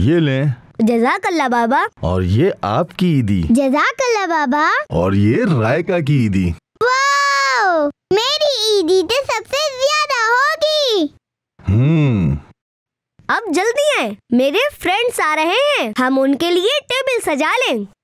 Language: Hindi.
ये लें अल्लाह बाबा और ये आपकी ईदी अल्लाह बाबा और ये रायका की ईदी मेरी ईदी तो सबसे ज्यादा होगी हम्म अब जल्दी आए मेरे फ्रेंड्स आ रहे हैं हम उनके लिए टेबल सजा लें